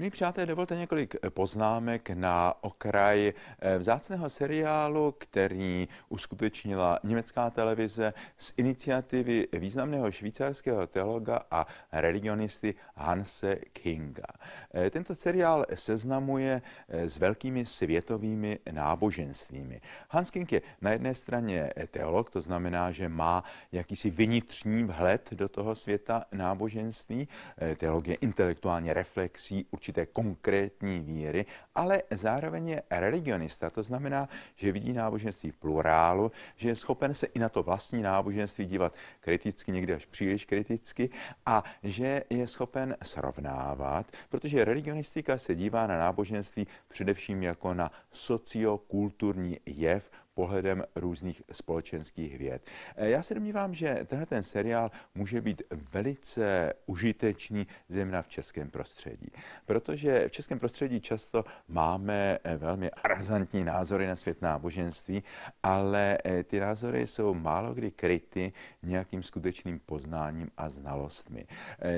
Milí přátelé, dovolte několik eh, poznámek na okraj eh, vzácného seriálu, který uskutečnila německá televize z iniciativy významného švýcarského teologa a religionisty Hanse Kinga. Eh, tento seriál seznamuje s velkými světovými náboženstvími. Hans King je na jedné straně teolog, to znamená, že má jakýsi vnitřní vhled do toho světa náboženství. Teologie intelektuálně reflexí určitě určité konkrétní víry, ale zároveň je religionista. To znamená, že vidí náboženství v plurálu, že je schopen se i na to vlastní náboženství dívat kriticky, někdy až příliš kriticky, a že je schopen srovnávat, protože religionistika se dívá na náboženství především jako na sociokulturní jev, pohledem různých společenských věd. E, já se domnívám, že tenhle ten seriál může být velice užitečný, zejména v českém prostředí. Protože v českém prostředí často máme e, velmi razantní názory na svět náboženství, ale e, ty názory jsou málo kdy kryty nějakým skutečným poznáním a znalostmi.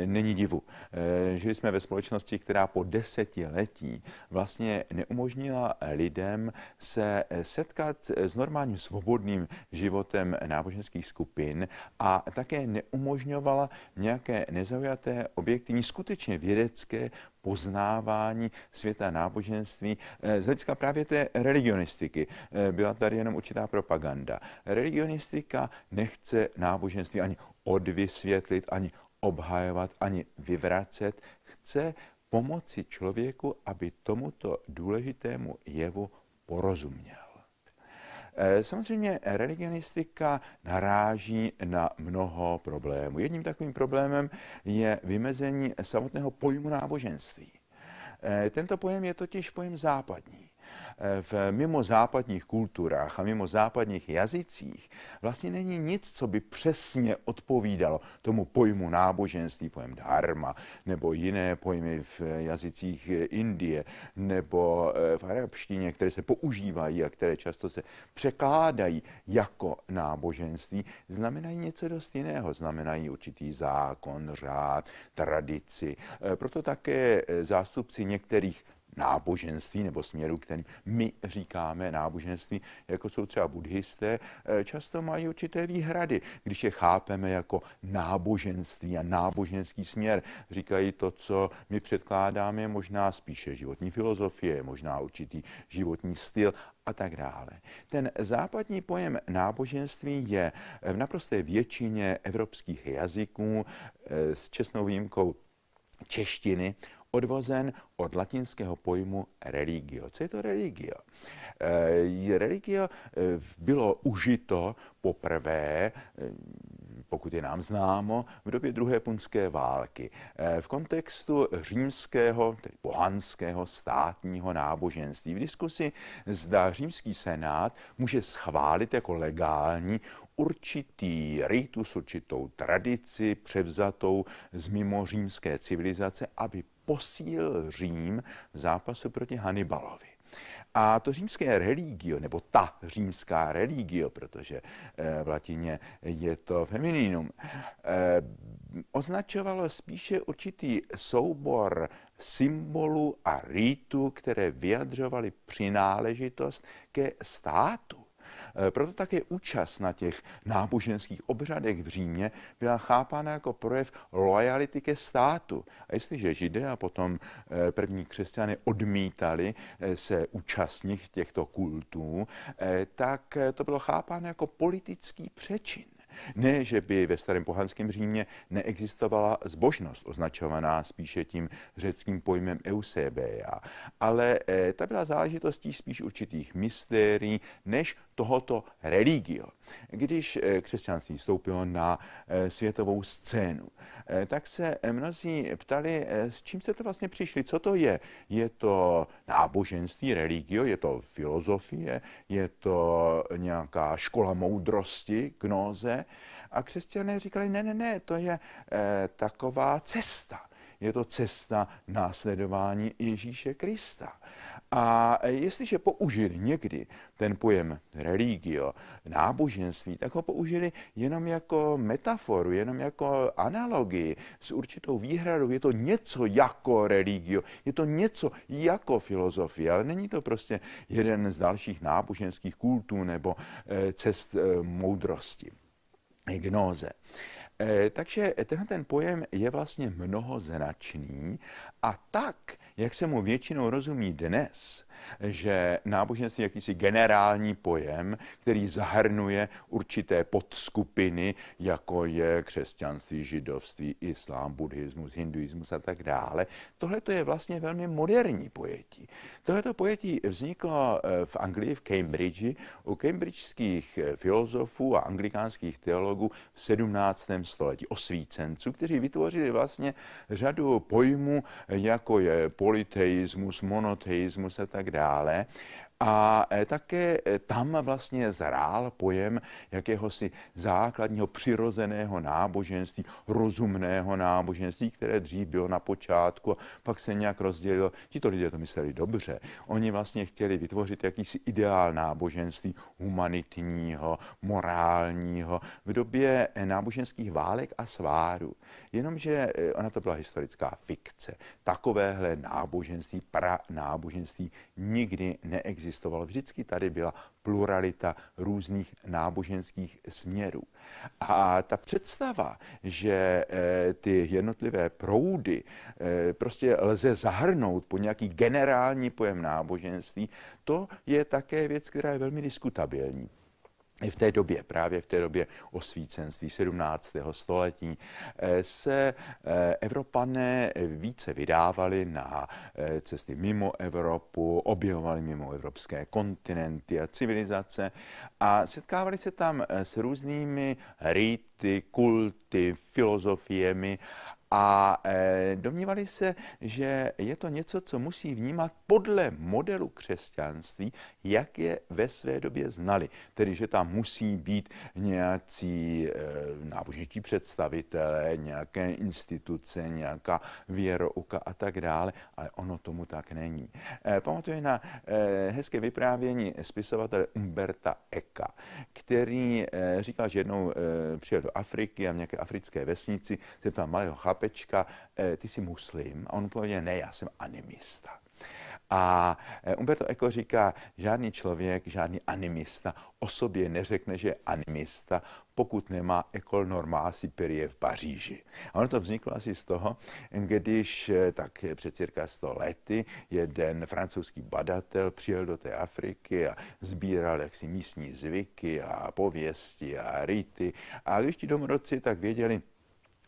Není divu. Žili jsme ve společnosti, která po desetiletí vlastně neumožnila lidem se setkat s normálním svobodným životem náboženských skupin a také neumožňovala nějaké nezaujaté objektivní, skutečně vědecké poznávání světa náboženství eh, z hlediska právě té religionistiky. Eh, byla tady jenom určitá propaganda. Religionistika nechce náboženství ani odvysvětlit, ani obhajovat, ani vyvracet. Chce pomoci člověku, aby tomuto důležitému jevu porozuměl. Eh, samozřejmě religionistika naráží na mnoho problémů. Jedním takovým problémem je vymezení samotného pojmu náboženství. Eh, tento pojem je totiž pojem západní. Eh, v mimo západních kulturách a mimo západních jazycích vlastně není nic, co by přesně odpovídalo tomu pojmu náboženství, pojem dharma, nebo jiné pojmy v jazycích Indie, nebo eh, v arabštině, které se používají a které často se překládají jako náboženství, znamenají něco dost jiného. Znamenají určitý zákon, řád, tradici. Eh, proto také zástupci některých náboženství nebo směru, který my říkáme náboženství, jako jsou třeba buddhisté, eh, často mají určité výhrady, když je chápeme jako náboženství a náboženský směr. Říkají to, co my předkládáme, možná spíše životní filozofie, možná určitý životní styl a tak dále. Ten západní pojem náboženství je eh, v naprosté většině evropských jazyků eh, s čestnou výjimkou češtiny odvozen od latinského pojmu religio. Co je to religio? E, religio eh, bylo užito poprvé, eh, pokud je nám známo, v době druhé punské války. V kontextu římského, tedy pohanského státního náboženství. V diskusi zda římský senát může schválit jako legální určitý ritus, určitou tradici převzatou z mimořímské civilizace, aby Posíl Řím v zápasu proti Hannibalovi. A to římské religio, nebo ta římská religio, protože eh, v latině je to femininum, eh, označovalo spíše určitý soubor symbolů a rýtu, které vyjadřovaly přináležitost ke státu. Eh, proto také účast na těch náboženských obřadech v Římě byla chápána jako projev lojality ke státu. A jestliže Židé a potom eh, první křesťany odmítali eh, se účastnit těchto kultů, tak to bylo chápáno jako politický přečin. Ne, že by ve starém pohanském Římě neexistovala zbožnost, označovaná spíše tím řeckým pojmem eusebia, ale eh, ta byla záležitostí spíš určitých mystérií než tohoto religio. Když eh, křesťanství vstoupilo na eh, světovou scénu, tak se mnozí ptali, s čím se to vlastně přišli, co to je. Je to náboženství, religio, je to filozofie, je to nějaká škola moudrosti, gnoze, a křesťané říkali, ne, ne, ne, to je eh, taková cesta. Je to cesta následování Ježíše Krista. A eh, jestliže použili někdy ten pojem religio, náboženství, tak ho použili jenom jako metaforu, jenom jako analogii s určitou výhradou. Je to něco jako religio, je to něco jako filozofie, ale není to prostě jeden z dalších náboženských kultů nebo eh, cest eh, moudrosti. Gnoze. Eh, takže tenhle ten pojem je vlastně mnohoznačný a tak, jak se mu většinou rozumí dnes, že náboženství je jakýsi generální pojem, který zahrnuje určité podskupiny, jako je křesťanství, židovství, islám, buddhismus, hinduismus a tak dále. Tohle to je vlastně velmi moderní pojetí. Tohleto pojetí vzniklo eh, v Anglii, v Cambridge, u cambridgeských eh, filozofů a anglikánských teologů v 17. století, osvícenců, kteří vytvořili vlastně řadu pojmů, jako je politeismus, monoteismus a tak dále. A e, také e, tam vlastně zrál pojem jakéhosi základního přirozeného náboženství, rozumného náboženství, které dřív bylo na počátku a pak se nějak rozdělilo. Tito lidé to mysleli dobře. Oni vlastně chtěli vytvořit jakýsi ideál náboženství humanitního, morálního v době e, náboženských válek a sváru. Jenomže ona to byla historická fikce. Takovéhle náboženství, pra náboženství nikdy neexistuje existoval, vždycky tady byla pluralita různých náboženských směrů. A ta představa, že eh, ty jednotlivé proudy eh, prostě lze zahrnout po nějaký generální pojem náboženství, to je také věc, která je velmi diskutabilní i v té době, právě v té době osvícenství 17. století, eh, se eh, Evropané více vydávali na eh, cesty mimo Evropu, objevovali mimo evropské kontinenty a civilizace a setkávali se tam s různými rýty, kulty, filozofiemi a eh, domnívali se, že je to něco, co musí vnímat podle modelu křesťanství, jak je ve své době znali. Tedy, že tam musí být nějací eh, náboženští představitelé, nějaké instituce, nějaká věrouka a tak dále, ale ono tomu tak není. Eh, pamatuje na hezké vyprávění spisovatele Umberta Eka, který říkal, že jednou přijel do Afriky a v nějaké africké vesnici se tam malého chlapa chlapečka, eh, ty jsi muslim? A on pověděl, ne, já jsem animista. A eh, Umberto Eco říká, žádný člověk, žádný animista o sobě neřekne, že je animista, pokud nemá Ecole Normale Superie v Paříži. A ono to vzniklo asi z toho, když eh, tak před cirka 100 lety jeden francouzský badatel přijel do té Afriky a sbíral jaksi místní zvyky a pověsti a rity. A když ti domorodci tak věděli,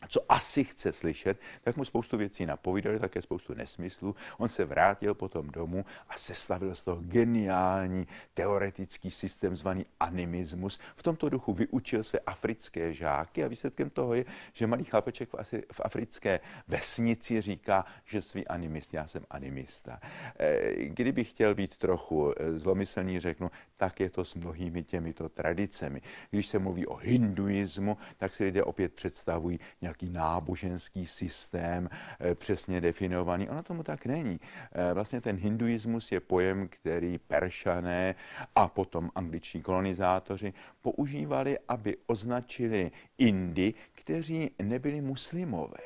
co asi chce slyšet, tak mu spoustu věcí napovídali, také spoustu nesmyslů. On se vrátil potom domů a sestavil z toho geniální teoretický systém zvaný animismus. V tomto duchu vyučil své africké žáky a výsledkem toho je, že malý chlapeček v, asi, v africké vesnici říká, že svý animist, já jsem animista. E, Kdyby chtěl být trochu e, zlomyslný, řeknu, tak je to s mnohými těmito tradicemi. Když se mluví o hinduismu, tak si lidé opět představují nějak nějaký náboženský systém eh, přesně definovaný. Ono tomu tak není. Eh, vlastně ten hinduismus je pojem, který peršané a potom angličtí kolonizátoři používali, aby označili Indy, kteří nebyli muslimové.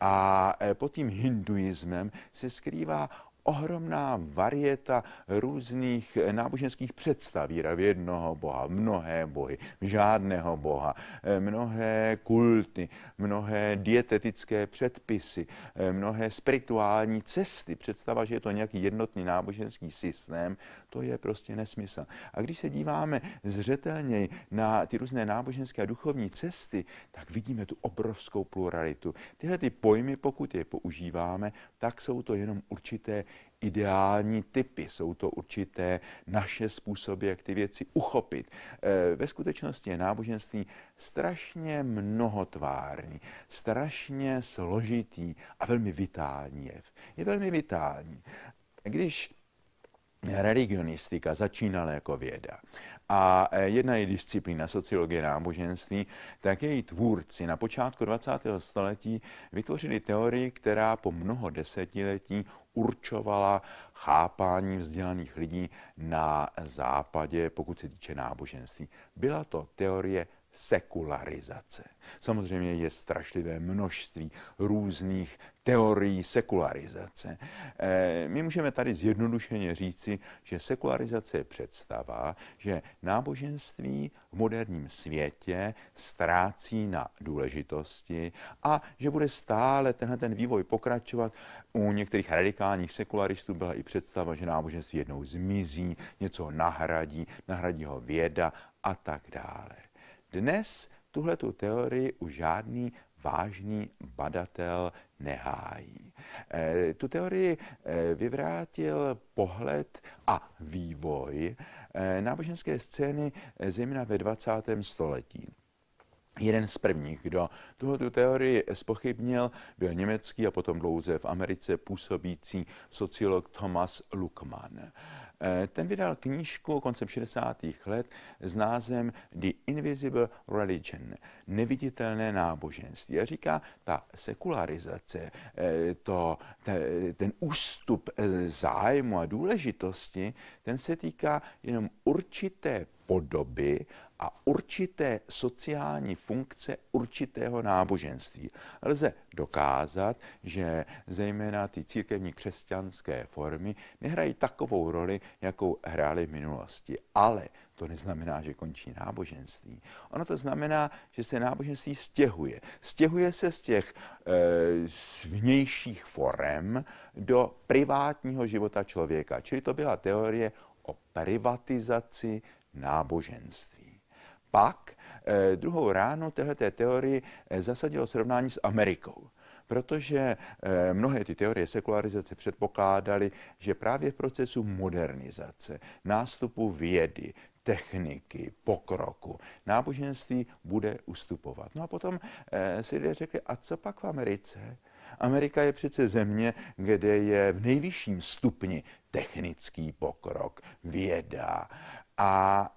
A eh, pod tím hinduismem se skrývá ohromná varieta různých náboženských představ. Víra v jednoho boha, mnohé bohy, žádného boha, eh, mnohé kulty, mnohé dietetické předpisy, eh, mnohé spirituální cesty. Představa, že je to nějaký jednotný náboženský systém, to je prostě nesmysl. A když se díváme zřetelněji na ty různé náboženské a duchovní cesty, tak vidíme tu obrovskou pluralitu. Tyhle ty pojmy, pokud je používáme, tak jsou to jenom určité ideální typy, jsou to určité naše způsoby, jak ty věci uchopit. Eh, ve skutečnosti je náboženství strašně mnohotvárný, strašně složitý a velmi vitální jev. Je velmi vitální. Když religionistika začínala jako věda a e, jedna je disciplína sociologie náboženství, tak její tvůrci na počátku 20. století vytvořili teorii, která po mnoho desetiletí určovala chápání vzdělaných lidí na západě, pokud se týče náboženství. Byla to teorie sekularizace. Samozřejmě je strašlivé množství různých teorií sekularizace. E, my můžeme tady zjednodušeně říci, že sekularizace je představa, že náboženství v moderním světě ztrácí na důležitosti a že bude stále tenhle ten vývoj pokračovat. U některých radikálních sekularistů byla i představa, že náboženství jednou zmizí, něco nahradí, nahradí ho věda a tak dále. Dnes tuhle tu teorii už žádný vážný badatel nehájí. E, tu teorii e, vyvrátil pohled a vývoj e, náboženské scény zejména ve 20. století. Jeden z prvních, kdo tuhle tu teorii spochybnil, byl německý a potom dlouze v Americe působící sociolog Thomas Luckmann. Eh, ten vydal knížku koncem 60. let s názvem The Invisible Religion, neviditelné náboženství. A říká, ta sekularizace, eh, to, ten ústup eh, zájmu a důležitosti, ten se týká jenom určité podoby a určité sociální funkce určitého náboženství. Lze dokázat, že zejména ty církevní křesťanské formy nehrají takovou roli, jakou hrály v minulosti. Ale to neznamená, že končí náboženství. Ono to znamená, že se náboženství stěhuje. Stěhuje se z těch e, vnějších forem do privátního života člověka. Čili to byla teorie o privatizaci náboženství pak eh, druhou ráno této teorii eh, zasadilo srovnání s Amerikou protože eh, mnohé ty teorie sekularizace předpokládaly, že právě v procesu modernizace, nástupu vědy, techniky, pokroku. Náboženství bude ustupovat. No a potom si lidé řekli, a co pak v Americe? Amerika je přece země, kde je v nejvyšším stupni technický pokrok, věda a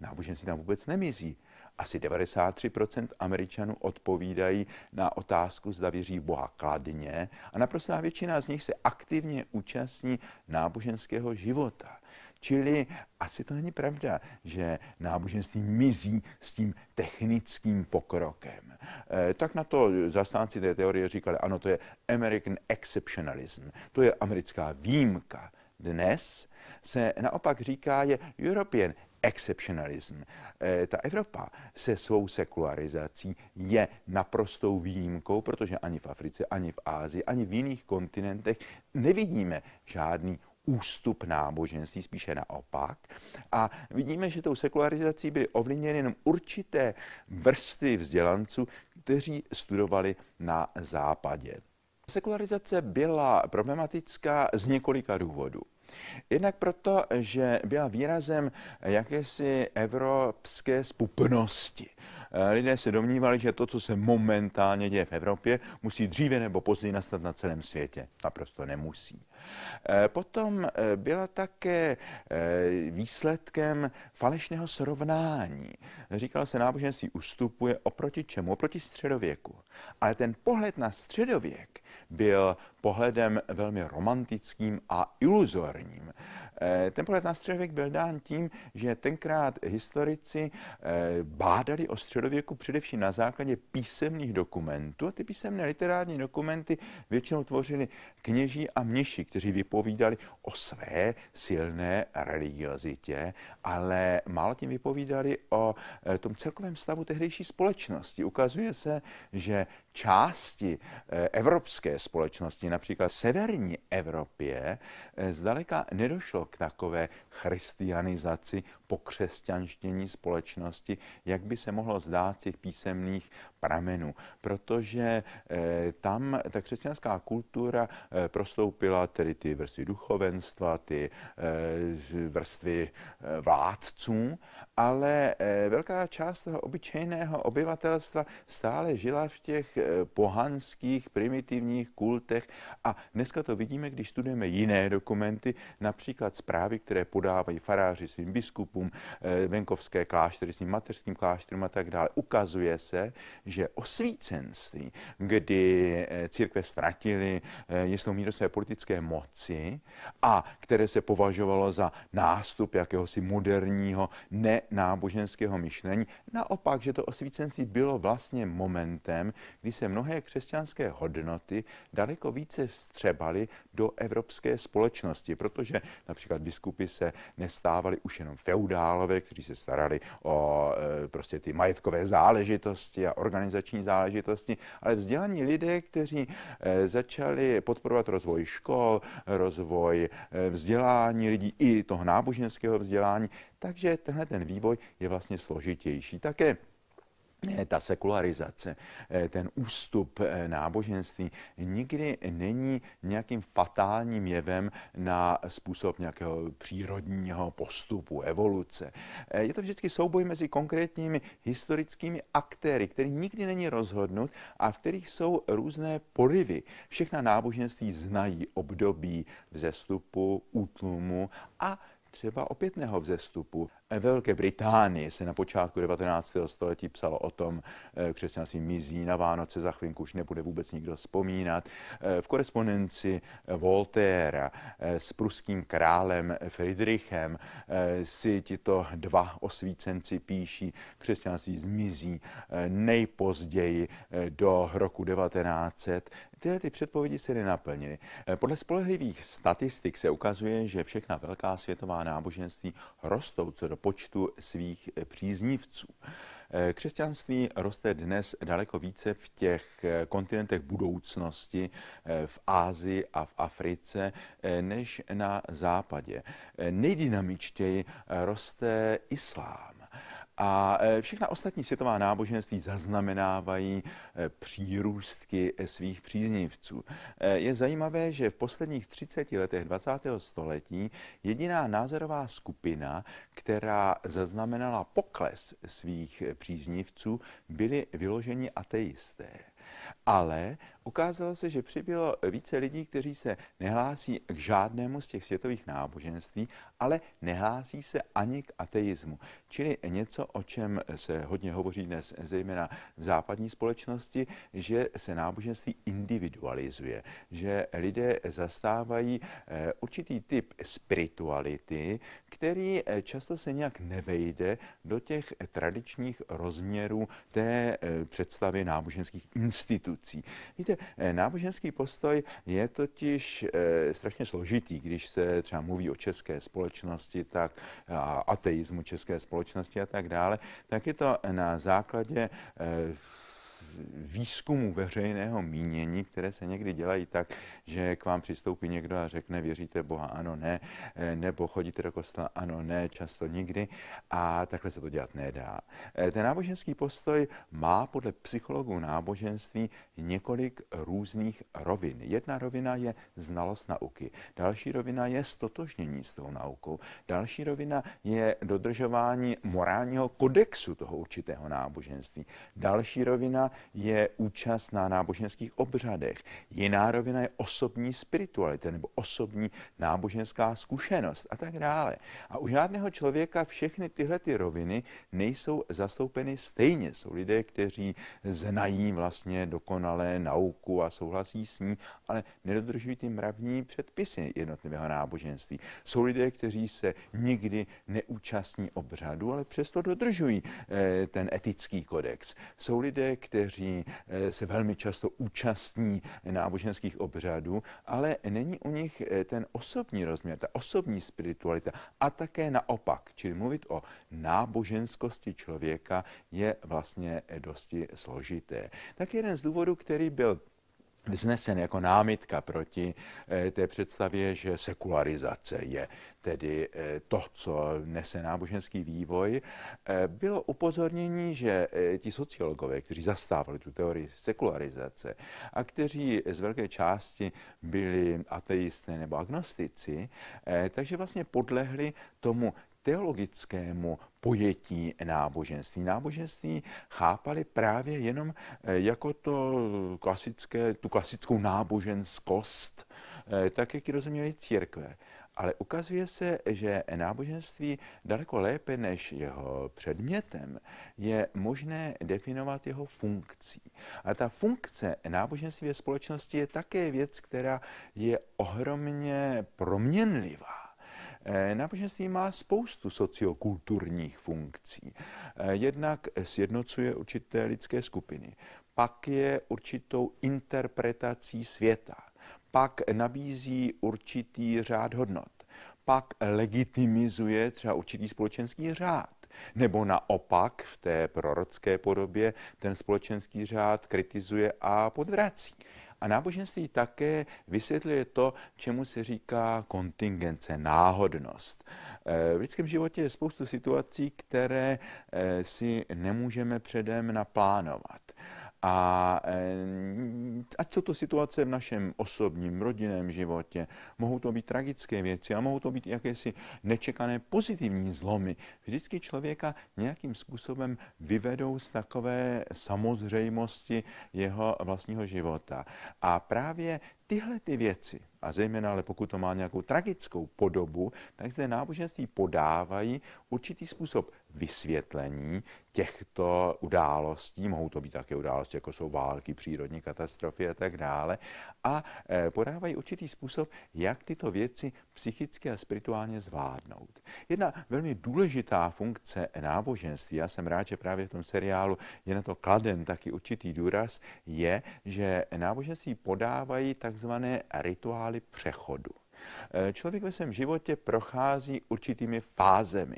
Náboženství tam vůbec nemizí. Asi 93% Američanů odpovídají na otázku, zda věří v Boha kladně a naprostá většina z nich se aktivně účastní náboženského života. Čili asi to není pravda, že náboženství mizí s tím technickým pokrokem. E, tak na to zastánci té teorie říkali, ano, to je American exceptionalism, to je americká výjimka. Dnes se naopak říká je European exceptionalism. Eh, ta Evropa se svou sekularizací je naprostou výjimkou, protože ani v Africe, ani v Ázii, ani v jiných kontinentech nevidíme žádný ústup náboženství, spíše naopak. A vidíme, že tou sekularizací byly ovlivněny jenom určité vrstvy vzdělanců, kteří studovali na západě. Sekularizace byla problematická z několika důvodů. Jednak proto, že byla výrazem jakési evropské spupnosti. Eh, lidé se domnívali, že to, co se momentálně děje v Evropě, musí dříve nebo později nastat na celém světě. Naprosto nemusí. Eh, potom eh, byla také výsledkem falešného srovnání. Říkalo se, náboženství ustupuje oproti čemu? Oproti středověku. Ale ten pohled na středověk byl pohledem velmi romantickým a iluzorním. Eh, ten pohled na středověk byl dán tím, že tenkrát historici eh, bádali o středověku především na základě písemných dokumentů a ty písemné literární dokumenty většinou tvořili kněží a mniši, kteří vypovídali o své silné religiozitě, ale málo tím vypovídali o eh, tom celkovém stavu tehdejší společnosti. Ukazuje se, že části eh, evropské společnosti, například v severní Evropě, eh, zdaleka nedošlo k takové christianizaci, pokřesťanštění společnosti, jak by se mohlo zdát z těch písemných pramenů, protože eh, tam ta křesťanská kultura prostoupila tedy ty vrstvy duchovenstva, ty vrstvy vládců, ale velká část toho obyčejného obyvatelstva stále žila v těch pohanských primitivních kultech. A dneska to vidíme, když studujeme jiné dokumenty, například zprávy, které podávají faráři svým biskupům, eh, venkovské kláštery svým mateřským klášterům a tak dále. Ukazuje se, že osvícenství, kdy eh, církve ztratili eh, jistou míru své politické moci a které se považovalo za nástup jakéhosi moderního nenáboženského myšlení, naopak, že to osvícenství bylo vlastně momentem, kdy se mnohé křesťanské hodnoty daleko více vstřebaly do evropské společnosti, protože například biskupy se nestávali už jenom feudálové, kteří se starali o e, prostě ty majetkové záležitosti a organizační záležitosti, ale vzdělaní lidé, kteří e, začali podporovat rozvoj škol, rozvoj e, vzdělání lidí i toho náboženského vzdělání, takže tenhle ten vývoj je vlastně složitější. Také Eh, ta sekularizace, eh, ten ústup eh, náboženství nikdy není nějakým fatálním jevem na způsob nějakého přírodního postupu, evoluce. Je to vždycky souboj mezi konkrétními historickými aktéry, který nikdy není rozhodnut a v kterých jsou různé porivy. Všechna náboženství znají období vzestupu, útlumu a třeba opětného vzestupu. Ve Velké Británii se na počátku 19. století psalo o tom, eh, křesťanství mizí na Vánoce, za chvilku už nebude vůbec nikdo vzpomínat. Eh, v korespondenci eh, Voltaire s pruským králem Friedrichem si tito dva osvícenci píší, křesťanství zmizí nejpozději do roku 1900. Tyhle ty předpovědi se nenaplnily. Podle spolehlivých statistik se ukazuje, že všechna velká světová náboženství rostou co do do počtu svých eh, příznivců. Eh, křesťanství roste dnes daleko více v těch eh, kontinentech budoucnosti, v Ázii a v Africe, než na západě. Nejdynamičtěji roste islám. A e, všechna ostatní světová náboženství zaznamenávají e, přírůstky e, svých příznivců. Je zajímavé, že v posledních 30 letech 20. století jediná názorová skupina, která zaznamenala pokles svých příznivců, byli vyloženi ateisté. Ale Ukázalo se, že přibylo více lidí, kteří se nehlásí k žádnému z těch světových náboženství, ale nehlásí se ani k ateismu. Čili něco, o čem se hodně hovoří dnes, zejména v západní společnosti, že se náboženství individualizuje, že lidé zastávají eh, určitý typ spirituality, který eh, často se nějak nevejde do těch tradičních rozměrů té eh, představy náboženských institucí. Víte, Eh, náboženský postoj je totiž eh, strašně složitý, když se třeba mluví o české společnosti, tak ateismu české společnosti a tak dále, tak je to na základě eh, výzkumů veřejného mínění, které se někdy dělají tak, že k vám přistoupí někdo a řekne, věříte Boha, ano, ne, eh, nebo chodíte do kostela, ano, ne, často nikdy a takhle se to dělat nedá. Eh, ten náboženský postoj má podle psychologů náboženství několik různých rovin. Jedna rovina je znalost nauky, další rovina je stotožnění s tou naukou, další rovina je dodržování morálního kodexu toho určitého náboženství, další rovina je účast na náboženských obřadech. Jiná rovina je osobní spiritualita nebo osobní náboženská zkušenost a tak dále. A u žádného člověka všechny tyhle ty roviny nejsou zastoupeny stejně. Jsou lidé, kteří znají vlastně dokonalé nauku a souhlasí s ní, ale nedodržují ty mravní předpisy jednotlivého náboženství. Jsou lidé, kteří se nikdy neúčastní obřadu, ale přesto dodržují eh, ten etický kodex. Jsou lidé, kteří kteří eh, se velmi často účastní náboženských obřadů, ale není u nich eh, ten osobní rozměr, ta osobní spiritualita a také naopak. Čili mluvit o náboženskosti člověka je vlastně eh, dosti složité. Tak jeden z důvodů, který byl vznesen jako námitka proti eh, té představě, že sekularizace je tedy eh, to, co nese náboženský vývoj, eh, bylo upozornění, že ti sociologové, kteří zastávali tu teorii sekularizace a kteří z velké části byli ateisté nebo agnostici, takže vlastně podlehli tomu teologickému pojetí náboženství. Náboženství chápali právě jenom eh, jako to klasické, tu klasickou náboženskost, eh, tak jak ji rozuměli církve. Ale ukazuje se, že náboženství daleko lépe než jeho předmětem je možné definovat jeho funkcí. A ta funkce náboženství ve společnosti je také věc, která je ohromně proměnlivá. Eh, Náboženství má spoustu sociokulturních funkcí. Eh, jednak sjednocuje určité lidské skupiny, pak je určitou interpretací světa, pak nabízí určitý řád hodnot, pak legitimizuje třeba určitý společenský řád nebo naopak v té prorocké podobě ten společenský řád kritizuje a podvrací. A náboženství také vysvětluje to, čemu se říká kontingence, náhodnost. Eh, v lidském životě je spoustu situací, které eh, si nemůžeme předem naplánovat. A eh, ať jsou to situace v našem osobním, rodinném životě, mohou to být tragické věci a mohou to být jakési nečekané pozitivní zlomy. Vždycky člověka nějakým způsobem vyvedou z takové samozřejmosti jeho vlastního života. A právě tyhle ty věci, a zejména ale pokud to má nějakou tragickou podobu, tak zde náboženství podávají určitý způsob vysvětlení těchto událostí, mohou to být také události, jako jsou války, přírodní katastrofy a tak dále, a eh, podávají určitý způsob, jak tyto věci psychicky a spirituálně zvládnout. Jedna velmi důležitá funkce náboženství, já jsem rád, že právě v tom seriálu je na to kladen taky určitý důraz, je, že náboženství podávají takzvané rituály přechodu. Eh, člověk ve svém životě prochází určitými fázemi.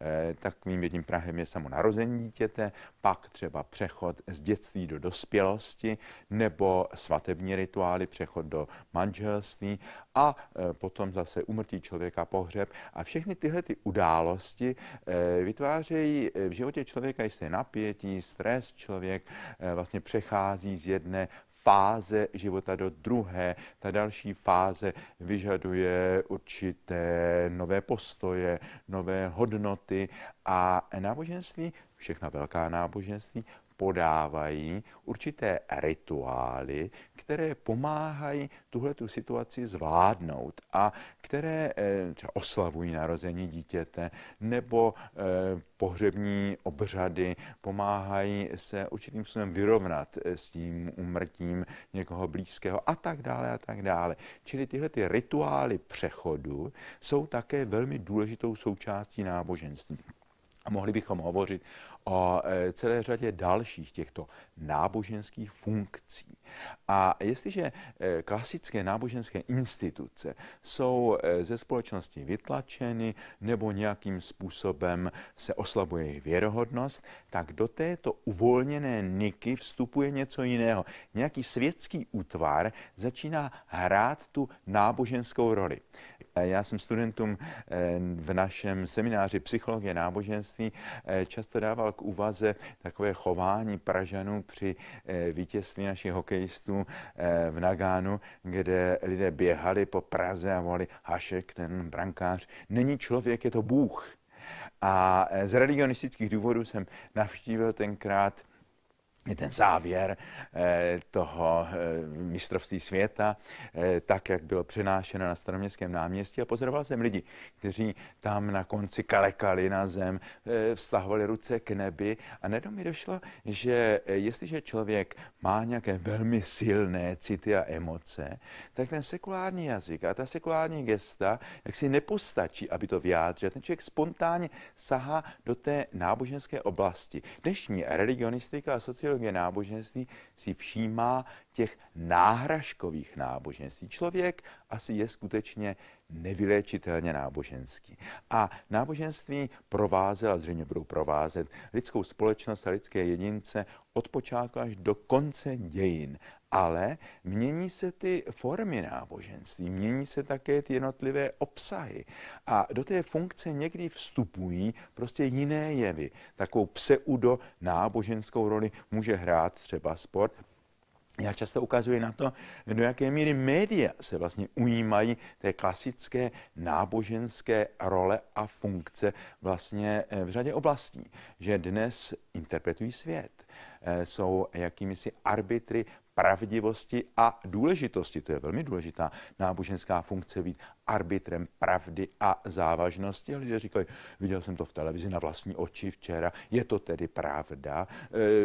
Eh, takovým jedním prahem je samo narození dítěte, pak třeba přechod z dětství do dospělosti nebo svatební rituály, přechod do manželství a eh, potom zase umrtí člověka, pohřeb. A všechny tyhle ty události vytvářejí v životě člověka jisté napětí, stres, člověk vlastně přechází z jedné fáze života do druhé. Ta další fáze vyžaduje určité nové postoje, nové hodnoty a náboženství, všechna velká náboženství, podávají určité rituály, které pomáhají tuhle tu situaci zvládnout a které eh, třeba oslavují narození dítěte nebo eh, pohřební obřady pomáhají se určitým způsobem vyrovnat eh, s tím umrtím někoho blízkého a tak dále a tak dále. Čili tyhle ty rituály přechodu jsou také velmi důležitou součástí náboženství. A mohli bychom hovořit o e, celé řadě dalších těchto náboženských funkcí. A jestliže e, klasické náboženské instituce jsou e, ze společnosti vytlačeny nebo nějakým způsobem se oslabuje jejich věrohodnost, tak do této uvolněné niky vstupuje něco jiného. Nějaký světský útvar začíná hrát tu náboženskou roli. Eh, já jsem studentům eh, v našem semináři psychologie náboženství eh, často dával k úvaze takové chování Pražanů při vítězství našich hokejistů v Nagánu, kde lidé běhali po Praze a volali Hašek, ten brankář. Není člověk, je to Bůh. A z religionistických důvodů jsem navštívil tenkrát Vlastně ten závěr eh, toho eh, mistrovství světa, eh, tak, jak bylo přenášeno na staroměstském náměstí. A pozoroval jsem lidi, kteří tam na konci kalekali na zem, vztahovali ruce k nebi a nedo mi došlo, že jestliže člověk má nějaké velmi silné city a emoce, tak ten sekulární jazyk a ta sekulární gesta jak si nepostačí, aby to vyjádřil. Ten člověk spontánně sahá do té náboženské oblasti. Dnešní religionistika a sociologie teologie náboženství si všímá těch náhražkových náboženství. Člověk asi je skutečně nevyléčitelně náboženský. A náboženství provázela, zřejmě budou provázet lidskou společnost a lidské jedince od počátku až do konce dějin ale mění se ty formy náboženství, mění se také ty jednotlivé obsahy a do té funkce někdy vstupují prostě jiné jevy. Takovou pseudo náboženskou roli může hrát třeba sport, já často ukazuji na to, do jaké míry média se vlastně ujímají té klasické náboženské role a funkce vlastně eh, v řadě oblastí. Že dnes interpretují svět, eh, jsou jakými si arbitry pravdivosti a důležitosti, to je velmi důležitá náboženská funkce, být arbitrem pravdy a závažnosti. lidé říkají, viděl jsem to v televizi na vlastní oči včera, je to tedy pravda,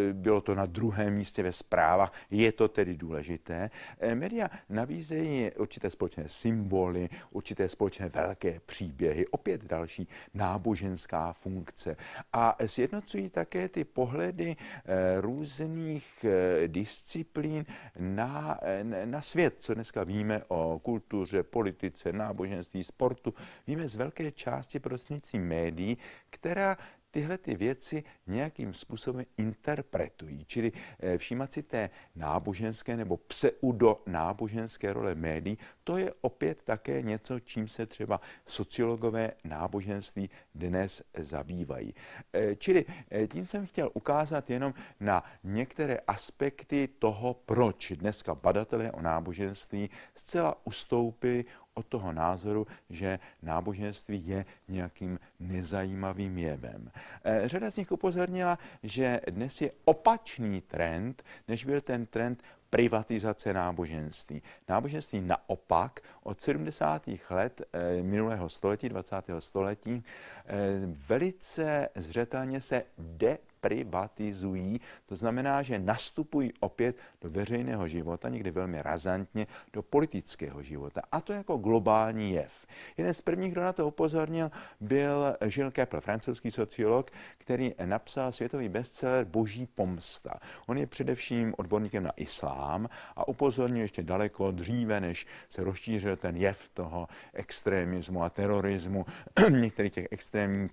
eh, bylo to na druhém místě ve zprávách, je to tedy důležité. Eh, Media navízejí určité společné symboly, určité společné velké příběhy, opět další náboženská funkce. A sjednocují také ty pohledy eh, různých disciplín na, na svět, co dneska víme o kultuře, politice, náboženství, náboženství, sportu, víme z velké části prostřednictví médií, která tyhle ty věci nějakým způsobem interpretují. Čili eh, všímat si té náboženské nebo pseudo-náboženské role médií, to je opět také něco, čím se třeba sociologové náboženství dnes zabývají. Eh, čili eh, tím jsem chtěl ukázat jenom na některé aspekty toho, proč dneska badatelé o náboženství zcela ustoupili od toho názoru, že náboženství je nějakým nezajímavým jevem. Eh, řada z nich upozornila, že dnes je opačný trend, než byl ten trend privatizace náboženství. Náboženství naopak od 70. let eh, minulého století, 20. století, eh, velice zřetelně se de privatizují. To znamená, že nastupují opět do veřejného života, někdy velmi razantně, do politického života. A to jako globální jev. Jeden z prvních, kdo na to upozornil, byl Gilles Kepler, francouzský sociolog, který napsal světový bestseller Boží pomsta. On je především odborníkem na islám, sám a upozorňuje ještě daleko dříve, než se rozšířil ten jev toho extremismu a terorismu, některých těch extrémních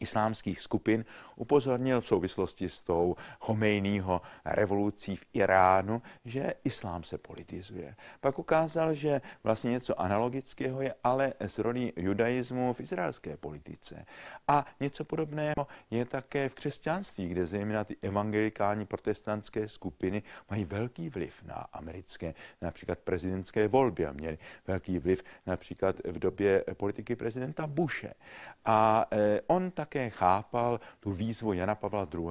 islámských skupin upozornil v souvislosti s tou Chomejnýho revolucí v Iránu, že islám se politizuje. Pak ukázal, že vlastně něco analogického je ale s rolí judaismu v izraelské politice. A něco podobného je také v křesťanství, kde zejména ty evangelikální protestantské skupiny mají velký vliv na americké, například prezidentské volby a měli velký vliv například v době politiky prezidenta Bushe. A eh, on tak také chápal tu výzvu Jana Pavla II.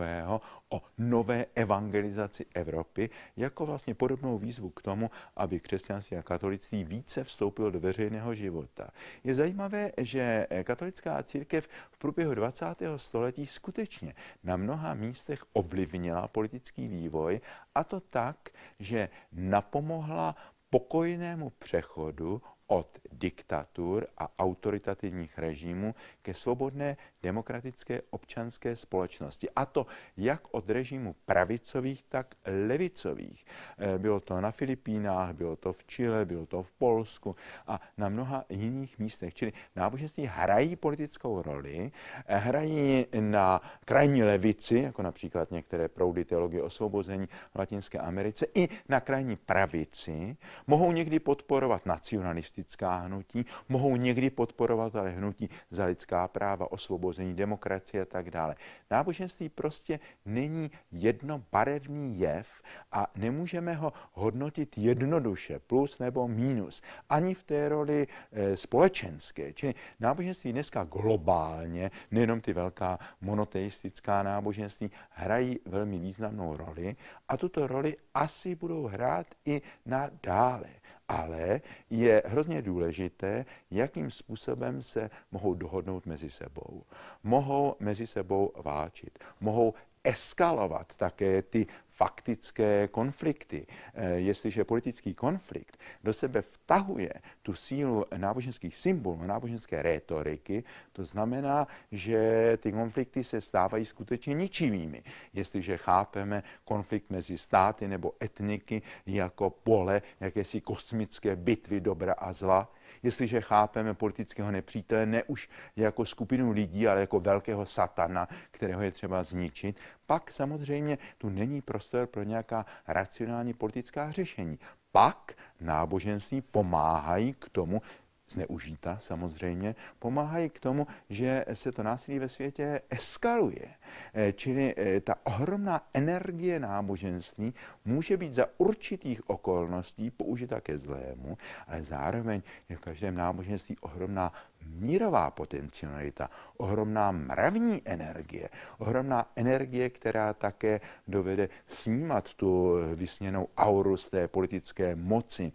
o nové evangelizaci Evropy jako vlastně podobnou výzvu k tomu, aby křesťanství a katolictví více vstoupilo do veřejného života. Je zajímavé, že katolická církev v průběhu 20. století skutečně na mnoha místech ovlivnila politický vývoj a to tak, že napomohla pokojnému přechodu od diktatur a autoritativních režimů ke svobodné demokratické občanské společnosti. A to jak od režimů pravicových, tak levicových. Eh, bylo to na Filipínách, bylo to v Chile, bylo to v Polsku a na mnoha jiných místech. Čili náboženství hrají politickou roli, eh, hrají na krajní levici, jako například některé proudy teologie osvobození v Latinské Americe, i na krajní pravici. Mohou někdy podporovat nacionalistické politická hnutí, mohou někdy podporovat ale hnutí za lidská práva, osvobození demokracie a tak dále. Náboženství prostě není jednobarevný jev a nemůžeme ho hodnotit jednoduše, plus nebo mínus, ani v té roli e, společenské. Čili náboženství dneska globálně, nejenom ty velká monoteistická náboženství, hrají velmi významnou roli a tuto roli asi budou hrát i nadále ale je hrozně důležité, jakým způsobem se mohou dohodnout mezi sebou. Mohou mezi sebou váčit, mohou eskalovat také ty faktické konflikty. Eh, jestliže politický konflikt do sebe vtahuje tu sílu náboženských symbolů, náboženské rétoriky, to znamená, že ty konflikty se stávají skutečně ničivými. Jestliže chápeme konflikt mezi státy nebo etniky jako pole jakési kosmické bitvy dobra a zla, jestliže chápeme politického nepřítele ne už jako skupinu lidí, ale jako velkého satana, kterého je třeba zničit, pak samozřejmě tu není prostor pro nějaká racionální politická řešení. Pak náboženství pomáhají k tomu, zneužita samozřejmě, pomáhají k tomu, že se to násilí ve světě eskaluje. Eh, čili eh, ta ohromná energie náboženství může být za určitých okolností použita ke zlému, ale zároveň je v každém náboženství ohromná mírová potencionalita, ohromná mravní energie, ohromná energie, která také dovede snímat tu vysněnou auru z té politické moci,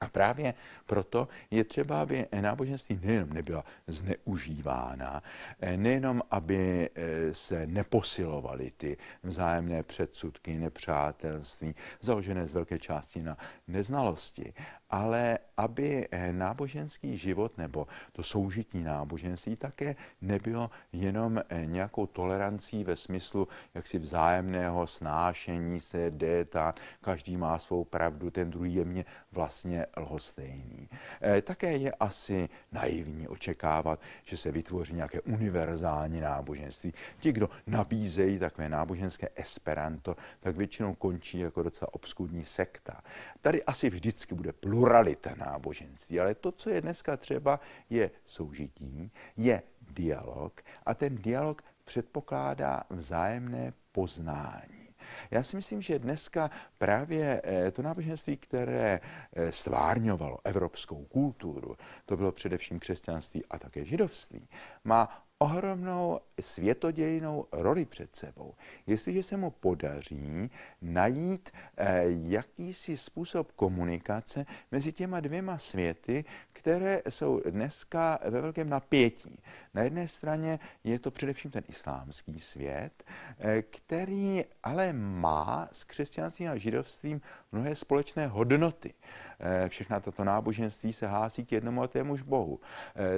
a právě proto je třeba, aby náboženství nejenom nebyla zneužívána, eh, nejenom, aby eh, se neposilovaly ty vzájemné předsudky, nepřátelství, založené z velké části na neznalosti, ale aby eh, náboženský život nebo to soužití náboženství také nebylo jenom nějakou tolerancí ve smyslu jaksi vzájemného snášení se, déta, každý má svou pravdu, ten druhý je mě vlastně je lhostejný. Eh, také je asi naivní očekávat, že se vytvoří nějaké univerzální náboženství. Ti, kdo nabízejí takové náboženské esperanto, tak většinou končí jako docela obskudní sekta. Tady asi vždycky bude pluralita náboženství, ale to, co je dneska třeba, je soužití, je dialog a ten dialog předpokládá vzájemné poznání. Já si myslím, že dneska právě eh, to náboženství, které eh, stvárňovalo evropskou kulturu, to bylo především křesťanství a také židovství, má ohromnou světodějnou roli před sebou. Jestliže se mu podaří najít eh, jakýsi způsob komunikace mezi těma dvěma světy, které jsou dneska ve velkém napětí. Na jedné straně je to především ten islámský svět, eh, který ale má s křesťanstvím a židovstvím mnohé společné hodnoty. Eh, všechna tato náboženství se hlásí k jednomu a témuž Bohu.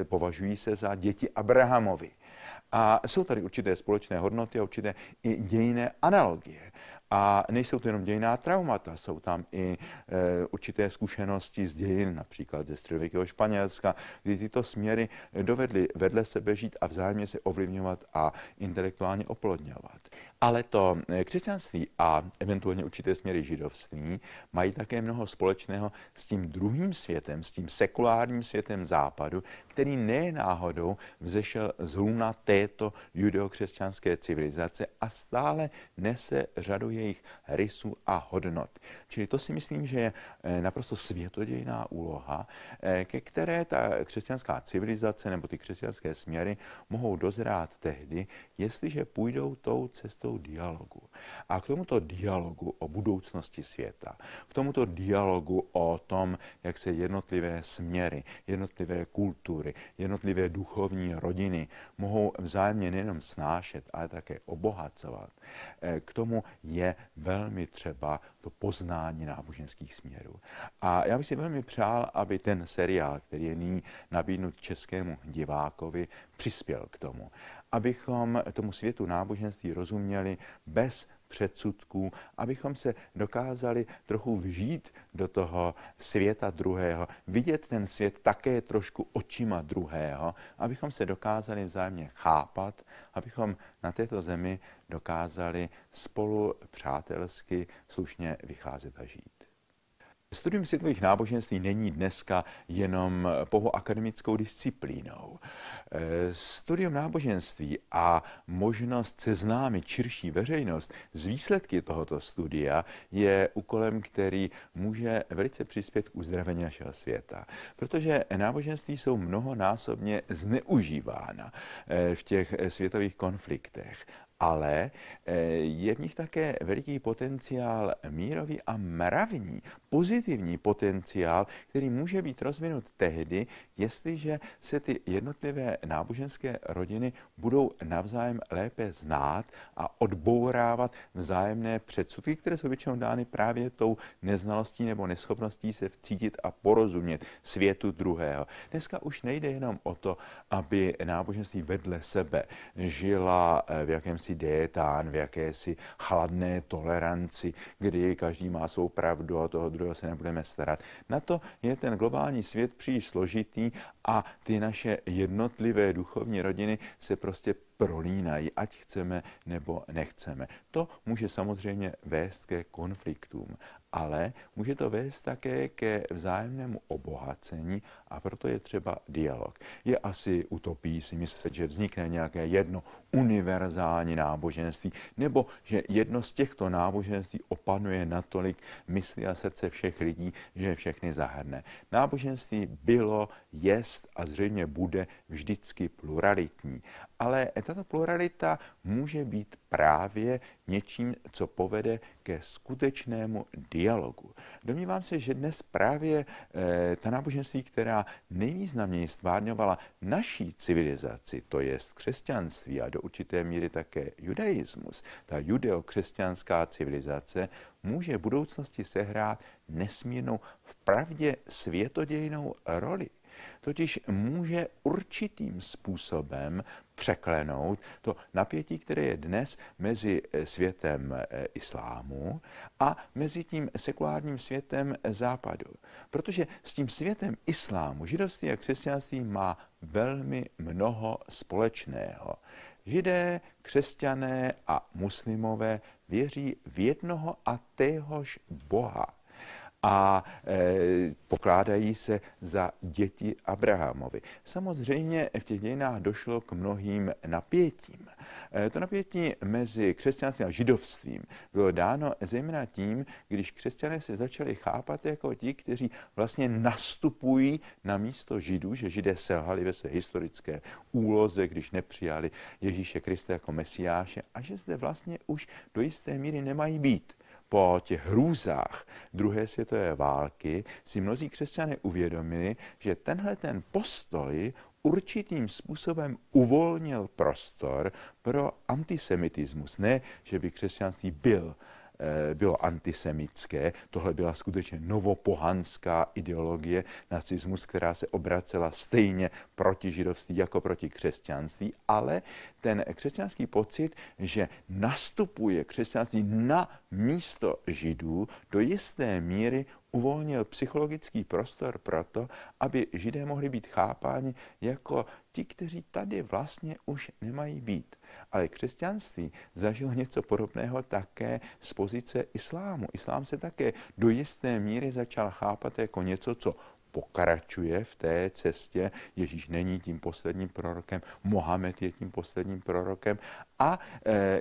považují se za děti Abrahamovi. A jsou tady určité společné hodnoty a určité i dějné analogie. A nejsou to jenom dějiná traumata, jsou tam i e, určité zkušenosti z dějin, například ze středověkého Španělska, kdy tyto směry dovedly vedle sebe žít a vzájemně se ovlivňovat a intelektuálně oplodňovat. Ale to eh, křesťanství a eventuálně určité směry židovství mají také mnoho společného s tím druhým světem, s tím sekulárním světem západu, který ne náhodou vzešel z hluna této judeokřesťanské civilizace a stále nese řadu jejich rysů a hodnot. Čili to si myslím, že je eh, naprosto světodějná úloha, eh, ke které ta křesťanská civilizace nebo ty křesťanské směry mohou dozrát tehdy, jestliže půjdou tou cestou cestou dialogu. A k tomuto dialogu o budoucnosti světa, k tomuto dialogu o tom, jak se jednotlivé směry, jednotlivé kultury, jednotlivé duchovní rodiny mohou vzájemně nejenom snášet, ale také obohacovat, eh, k tomu je velmi třeba to poznání náboženských směrů. A já bych si velmi přál, aby ten seriál, který je nyní nabídnut českému divákovi, přispěl k tomu abychom tomu světu náboženství rozuměli bez předsudků, abychom se dokázali trochu vžít do toho světa druhého, vidět ten svět také trošku očima druhého, abychom se dokázali vzájemně chápat, abychom na této zemi dokázali spolu přátelsky slušně vycházet a žít. Studium světových náboženství není dneska jenom pouhou akademickou disciplínou. Eh, studium náboženství a možnost seznámit širší veřejnost z výsledky tohoto studia je úkolem, který může velice přispět k uzdravení našeho světa. Protože náboženství jsou mnohonásobně zneužívána eh, v těch světových konfliktech ale eh, je v nich také veliký potenciál mírový a mravní, pozitivní potenciál, který může být rozvinut tehdy, jestliže se ty jednotlivé náboženské rodiny budou navzájem lépe znát a odbourávat vzájemné předsudky, které jsou většinou dány právě tou neznalostí nebo neschopností se vcítit a porozumět světu druhého. Dneska už nejde jenom o to, aby náboženství vedle sebe žila eh, v jakémsi jakési détán, v jakési chladné toleranci, kdy každý má svou pravdu a toho druhého se nebudeme starat. Na to je ten globální svět příliš složitý a ty naše jednotlivé duchovní rodiny se prostě prolínají, ať chceme nebo nechceme. To může samozřejmě vést ke konfliktům ale může to vést také ke vzájemnému obohacení a proto je třeba dialog. Je asi utopí si myslet, že vznikne nějaké jedno univerzální náboženství, nebo že jedno z těchto náboženství opanuje natolik mysli a srdce všech lidí, že všechny zahrne. Náboženství bylo, jest a zřejmě bude vždycky pluralitní ale tato pluralita může být právě něčím, co povede ke skutečnému dialogu. Domnívám se, že dnes právě e, ta náboženství, která nejvýznamněji stvárňovala naší civilizaci, to je křesťanství a do určité míry také judaismus, ta judeokřesťanská civilizace, může v budoucnosti sehrát nesmírnou, vpravdě světodějnou roli totiž může určitým způsobem překlenout to napětí, které je dnes mezi eh, světem eh, islámu a mezi tím sekulárním světem eh, západu. Protože s tím světem islámu židovství a křesťanství má velmi mnoho společného. Židé, křesťané a muslimové věří v jednoho a téhož Boha a e, pokládají se za děti Abrahamovi. Samozřejmě v těch dějinách došlo k mnohým napětím. E, to napětí mezi křesťanstvím a židovstvím bylo dáno zejména tím, když křesťané se začali chápat jako ti, kteří vlastně nastupují na místo židů, že židé selhali ve své historické úloze, když nepřijali Ježíše Krista jako mesiáše a že zde vlastně už do jisté míry nemají být po těch hrůzách druhé světové války si mnozí křesťané uvědomili, že tenhle ten postoj určitým způsobem uvolnil prostor pro antisemitismus. Ne, že by křesťanství byl Eh, bylo antisemické. Tohle byla skutečně novopohanská ideologie nacismus, která se obracela stejně proti židovství jako proti křesťanství, ale ten křesťanský pocit, že nastupuje křesťanství na místo židů, do jisté míry uvolnil psychologický prostor pro to, aby židé mohli být chápáni jako ti, kteří tady vlastně už nemají být. Ale křesťanství zažilo něco podobného také z pozice islámu. Islám se také do jisté míry začal chápat jako něco, co pokračuje v té cestě. Ježíš není tím posledním prorokem, Mohamed je tím posledním prorokem a e,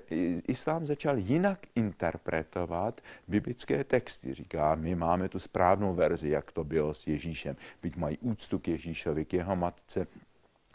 islám začal jinak interpretovat biblické texty. Říká, my máme tu správnou verzi, jak to bylo s Ježíšem. Byť mají úctu k Ježíšovi, k jeho matce,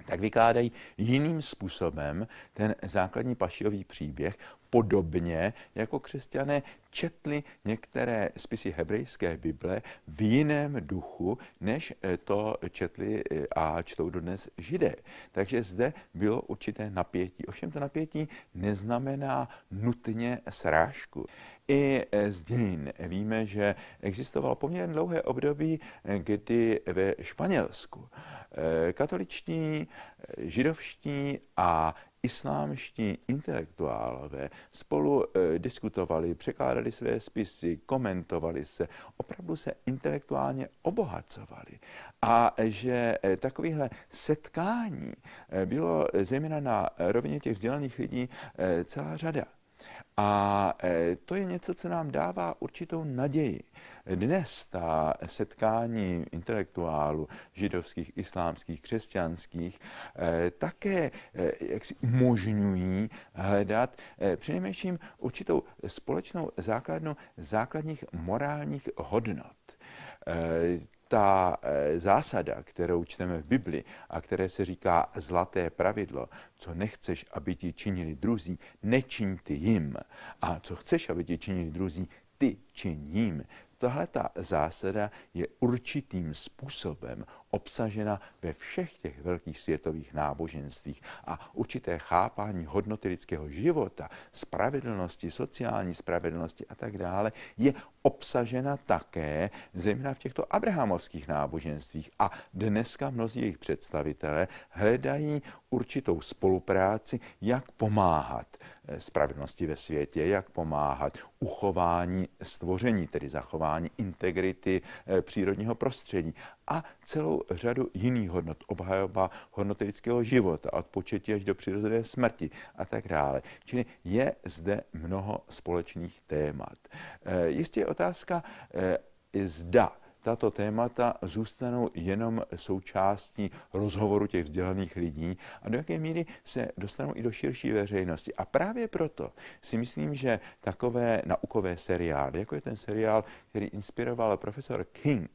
tak vykládají jiným způsobem ten základní pašiový příběh, podobně, jako křesťané četli některé spisy hebrejské Bible v jiném duchu, než eh, to četli eh, a čtou dodnes židé. Takže zde bylo určité napětí. Ovšem to napětí neznamená nutně srážku. I eh, z dějin víme, že existovalo poměrně dlouhé období, kdy ve Španělsku katoličtí, židovští a islámští intelektuálové spolu eh, diskutovali, překládali své spisy, komentovali se, opravdu se intelektuálně obohacovali. A že eh, takovéhle setkání eh, bylo zejména na rovině těch vzdělaných lidí celá řada. A e, to je něco, co nám dává určitou naději. Dnes ta setkání intelektuálů židovských, islámských, křesťanských e, také e, jak si umožňují hledat přinejmenším určitou společnou základnu základních morálních hodnot ta eh, zásada, kterou čteme v Bibli a které se říká zlaté pravidlo, co nechceš, aby ti činili druzí, nečiň ty jim. A co chceš, aby ti činili druzí, ty čiň jim. Tahle ta zásada je určitým způsobem obsažena ve všech těch velkých světových náboženstvích a určité chápání hodnoty lidského života, spravedlnosti, sociální spravedlnosti a tak dále je obsažena také zejména v těchto abrahamovských náboženstvích a dneska mnozí jejich představitelé hledají určitou spolupráci, jak pomáhat eh, spravedlnosti ve světě, jak pomáhat uchování stvoření, tedy zachování integrity eh, přírodního prostředí a celou řadu jiných hodnot, obhajoba hodnoty lidského života, od početí až do přirozené smrti a tak dále. Čili je zde mnoho společných témat. E, jistě je otázka, e, zda tato témata zůstanou jenom součástí rozhovoru těch vzdělaných lidí a do jaké míry se dostanou i do širší veřejnosti. A právě proto si myslím, že takové naukové seriály, jako je ten seriál, který inspiroval profesor King,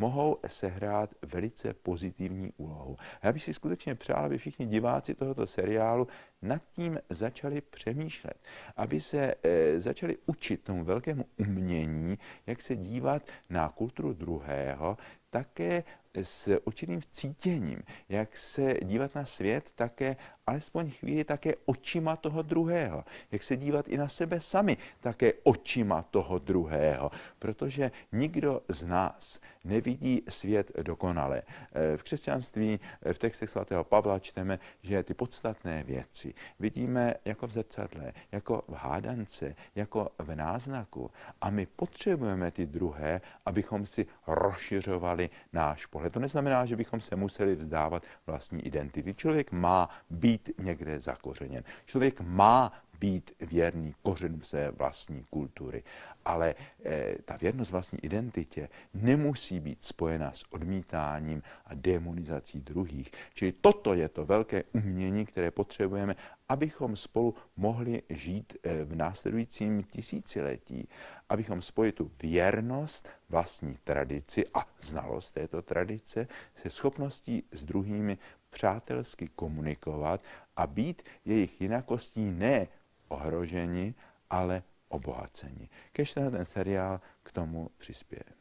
mohou sehrát velice pozitivní úlohu. já bych si skutečně přál, aby všichni diváci tohoto seriálu nad tím začali přemýšlet, aby se e, začali učit tomu velkému umění, jak se dívat na kulturu druhého, také s určitým cítěním, jak se dívat na svět také, alespoň chvíli také očima toho druhého, jak se dívat i na sebe sami také očima toho druhého, protože nikdo z nás neví, vidí svět dokonale. E, v křesťanství, e, v textech svatého Pavla čteme, že ty podstatné věci vidíme jako v zrcadle, jako v hádance, jako v náznaku. A my potřebujeme ty druhé, abychom si rozšiřovali náš pohled. To neznamená, že bychom se museli vzdávat vlastní identity. Člověk má být někde zakořeněn. Člověk má být věrný kořenům své vlastní kultury. Ale eh, ta věrnost vlastní identitě nemusí být spojena s odmítáním a demonizací druhých. Čili toto je to velké umění, které potřebujeme, abychom spolu mohli žít eh, v následujícím tisíciletí. Abychom spojili tu věrnost vlastní tradici a znalost této tradice se schopností s druhými přátelsky komunikovat a být jejich jinakostí ne ohroženi, ale obohaceni. Kež ten seriál k tomu přispěje.